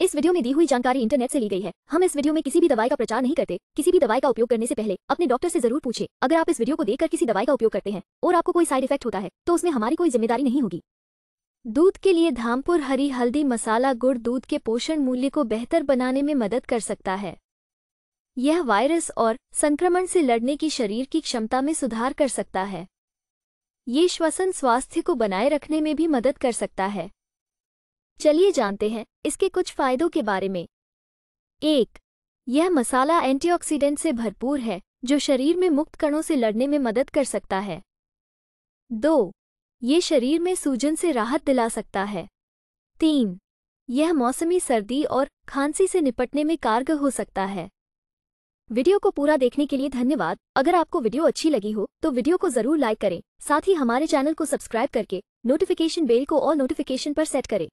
इस वीडियो में दी हुई जानकारी इंटरनेट से ली गई है हम इस वीडियो में किसी भी दवाई का प्रचार नहीं करते किसी भी दवाई का उपयोग करने से पहले अपने डॉक्टर से जरूर पूछे अगर आप इस वीडियो को देखकर किसी दवाई का उपयोग करते हैं और आपको कोई साइड इफेक्ट होता है तो उसमें हमारी कोई जिम्मेदारी नहीं होगी दूध के लिए धामपुर हरी हल्दी मसाला गुड़ दूध के पोषण मूल्य को बेहतर बनाने में मदद कर सकता है यह वायरस और संक्रमण से लड़ने की शरीर की क्षमता में सुधार कर सकता है ये श्वसन स्वास्थ्य को बनाए रखने में भी मदद कर सकता है चलिए जानते हैं इसके कुछ फायदों के बारे में एक यह मसाला एंटीऑक्सीडेंट से भरपूर है जो शरीर में मुक्त कणों से लड़ने में मदद कर सकता है दो ये शरीर में सूजन से राहत दिला सकता है तीन यह मौसमी सर्दी और खांसी से निपटने में कारगर हो सकता है वीडियो को पूरा देखने के लिए धन्यवाद अगर आपको वीडियो अच्छी लगी हो तो वीडियो को जरूर लाइक करें साथ ही हमारे चैनल को सब्सक्राइब करके नोटिफिकेशन बेल को और नोटिफिकेशन पर सेट करें